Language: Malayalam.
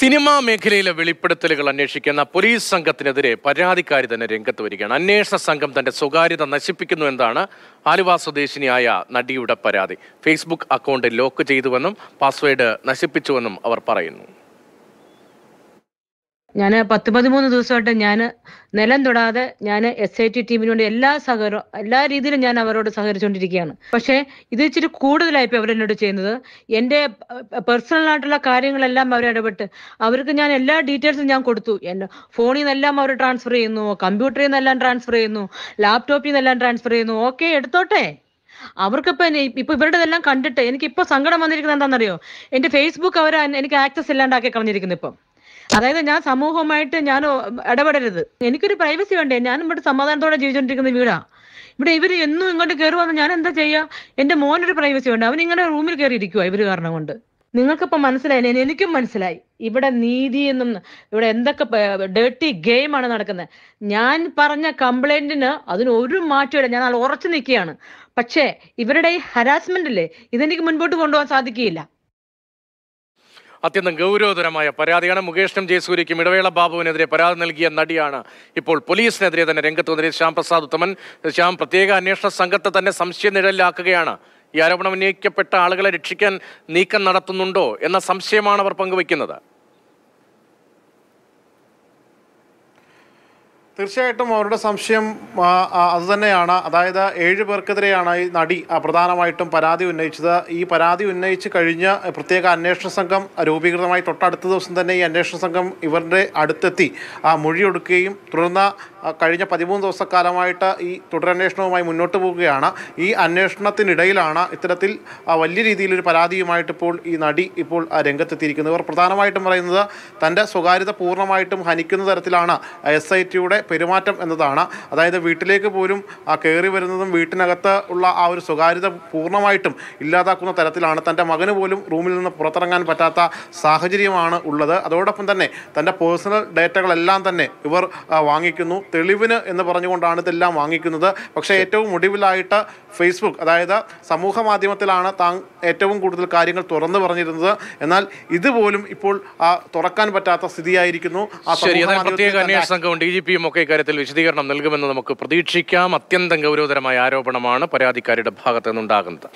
സിനിമാ മേഖലയിലെ വെളിപ്പെടുത്തലുകൾ അന്വേഷിക്കുന്ന പോലീസ് സംഘത്തിനെതിരെ പരാതിക്കാരി തന്നെ രംഗത്ത് വരികയാണ് അന്വേഷണ സംഘം തന്റെ സ്വകാര്യത നശിപ്പിക്കുന്നു എന്നാണ് ആലുവ സ്വദേശിനിയായ നടിയുടെ പരാതി ഫേസ്ബുക്ക് അക്കൗണ്ട് ലോക്ക് ചെയ്തുവെന്നും പാസ്വേഡ് നശിപ്പിച്ചുവെന്നും അവർ പറയുന്നു ഞാൻ പത്ത് പതിമൂന്ന് ദിവസമായിട്ട് ഞാൻ നിലം തൊടാതെ ഞാൻ എസ് ഐ ടി ടീമിനോട് എല്ലാ സഹകര എല്ലാ രീതിയിലും ഞാൻ അവരോട് സഹകരിച്ചുകൊണ്ടിരിക്കുകയാണ് പക്ഷേ ഇത് ഇച്ചിരി കൂടുതലായിപ്പോൾ അവരെന്നോട് ചെയ്യുന്നത് എൻ്റെ പേഴ്സണലായിട്ടുള്ള കാര്യങ്ങളെല്ലാം അവർ ഇടപെട്ട് അവർക്ക് ഞാൻ എല്ലാ ഡീറ്റെയിൽസും ഞാൻ കൊടുത്തു എൻ്റെ ഫോണിൽ നിന്നെല്ലാം അവർ ട്രാൻസ്ഫർ ചെയ്യുന്നു കമ്പ്യൂട്ടറിൽ നിന്നെല്ലാം ട്രാൻസ്ഫർ ചെയ്യുന്നു ലാപ്ടോപ്പിൽ നിന്നെല്ലാം ട്രാൻസ്ഫർ ചെയ്യുന്നു ഓക്കെ എടുത്തോട്ടെ അവർക്കിപ്പോ ഇപ്പൊ ഇവരുടെ എല്ലാം കണ്ടിട്ട് എനിക്ക് ഇപ്പൊ സങ്കടം വന്നിരിക്കുന്നത് എന്താണെന്നറിയോ എന്റെ ഫേസ്ബുക്ക് അവർ എനിക്ക് ആക്സസ് ഇല്ലാണ്ടാക്കി കളഞ്ഞിരിക്കുന്നു ഇപ്പം അതായത് ഞാൻ സമൂഹമായിട്ട് ഞാൻ ഇടപെടരുത് എനിക്കൊരു പ്രൈവസി വേണ്ടേ ഞാൻ ഇവിടെ സമാധാനത്തോടെ ജീവിച്ചോണ്ടിരിക്കുന്ന വീടാ ഇവിടെ ഇവർ എന്നും ഇങ്ങോട്ട് കയറി വന്ന് ഞാൻ എന്താ ചെയ്യാ എന്റെ മോനൊരു പ്രൈവസി വേണ്ട അവൻ ഇങ്ങനെ റൂമിൽ കയറി ഇരിക്കുക ഇവര് കാരണം കൊണ്ട് നിങ്ങൾക്കിപ്പോ മനസ്സിലായി എനിക്കും മനസ്സിലായി ഇവിടെ നീതി എന്നും ഇവിടെ എന്തൊക്കെ ഡേർട്ടി ആണ് നടക്കുന്നത് ഞാൻ പറഞ്ഞ കംപ്ലൈന്റിന് അതിന് ഒരു മാറ്റമില്ല ഞാൻ ഉറച്ചു നിൽക്കുകയാണ് പക്ഷേ ഇവരുടെ ഈ ഹരാസ്മെന്റ് ഇല്ലേ ഇതെനിക്ക് മുൻപോട്ട് കൊണ്ടുപോകാൻ സാധിക്കുകയില്ല അത്യന്തം ഗൗരവതരമായ പരാതിയാണ് മുകേഷിനും ജയസൂര്യക്കും ഇടവേള ബാബുവിനെതിരെ പരാതി നൽകിയ നടിയാണ് ഇപ്പോൾ പോലീസിനെതിരെ തന്നെ രംഗത്ത് വന്നിരിക്കുന്നത് ശ്യാംപ്രസാദ് ഉത്തമൻ ശ്യാം പ്രത്യേക അന്വേഷണ സംഘത്തെ തന്നെ സംശയ നിഴലിലാക്കുകയാണ് ഈ ആരോപണം ഉന്നയിക്കപ്പെട്ട ആളുകളെ രക്ഷിക്കാൻ നീക്കം നടത്തുന്നുണ്ടോ എന്ന സംശയമാണ് അവർ പങ്കുവയ്ക്കുന്നത് തീർച്ചയായിട്ടും അവരുടെ സംശയം അതുതന്നെയാണ് അതായത് ഏഴ് പേർക്കെതിരെയാണ് ഈ നടി പ്രധാനമായിട്ടും പരാതി ഉന്നയിച്ചത് ഈ പരാതി ഉന്നയിച്ച് കഴിഞ്ഞ് പ്രത്യേക അന്വേഷണ സംഘം രൂപീകൃതമായി തൊട്ടടുത്ത ദിവസം തന്നെ ഈ അന്വേഷണ സംഘം ഇവരുടെ അടുത്തെത്തി മൊഴിയൊടുക്കുകയും തുടർന്ന് കഴിഞ്ഞ പതിമൂന്ന് ദിവസക്കാലമായിട്ട് ഈ തുടരന്വേഷണവുമായി മുന്നോട്ട് പോവുകയാണ് ഈ അന്വേഷണത്തിനിടയിലാണ് ഇത്തരത്തിൽ വലിയ രീതിയിലൊരു പരാതിയുമായിട്ട് ഇപ്പോൾ ഈ നടി ഇപ്പോൾ രംഗത്തെത്തിയിരിക്കുന്നത് ഇവർ പ്രധാനമായിട്ടും പറയുന്നത് തൻ്റെ സ്വകാര്യത പൂർണ്ണമായിട്ടും ഹനിക്കുന്ന തരത്തിലാണ് എസ് ഐ ടിയുടെ പെരുമാറ്റം എന്നതാണ് അതായത് വീട്ടിലേക്ക് പോലും കയറി വരുന്നതും വീട്ടിനകത്ത് ഉള്ള ആ ഒരു സ്വകാര്യത പൂർണ്ണമായിട്ടും ഇല്ലാതാക്കുന്ന തരത്തിലാണ് തൻ്റെ മകന് പോലും റൂമിൽ നിന്ന് പുറത്തിറങ്ങാൻ പറ്റാത്ത സാഹചര്യമാണ് ഉള്ളത് അതോടൊപ്പം തന്നെ തൻ്റെ പേഴ്സണൽ ഡേറ്റകളെല്ലാം തന്നെ ഇവർ വാങ്ങിക്കുന്നു തെളിവിന് എന്ന് പറഞ്ഞുകൊണ്ടാണ് ഇതെല്ലാം വാങ്ങിക്കുന്നത് പക്ഷേ ഏറ്റവും ഒടുവിലായിട്ട് ഫേസ്ബുക്ക് അതായത് സമൂഹ മാധ്യമത്തിലാണ് താൻ ഏറ്റവും കൂടുതൽ കാര്യങ്ങൾ തുറന്നു പറഞ്ഞിരുന്നത് എന്നാൽ ഇതുപോലും ഇപ്പോൾ തുറക്കാൻ പറ്റാത്ത സ്ഥിതിയായിരിക്കുന്നു ഒക്കെ ഇക്കാര്യത്തിൽ വിശദീകരണം നൽകുമെന്ന് നമുക്ക് പ്രതീക്ഷിക്കാം അത്യന്തം ഗൗരവതരമായ ആരോപണമാണ് പരാതിക്കാരുടെ ഭാഗത്ത് നിന്നുണ്ടാകുന്നത്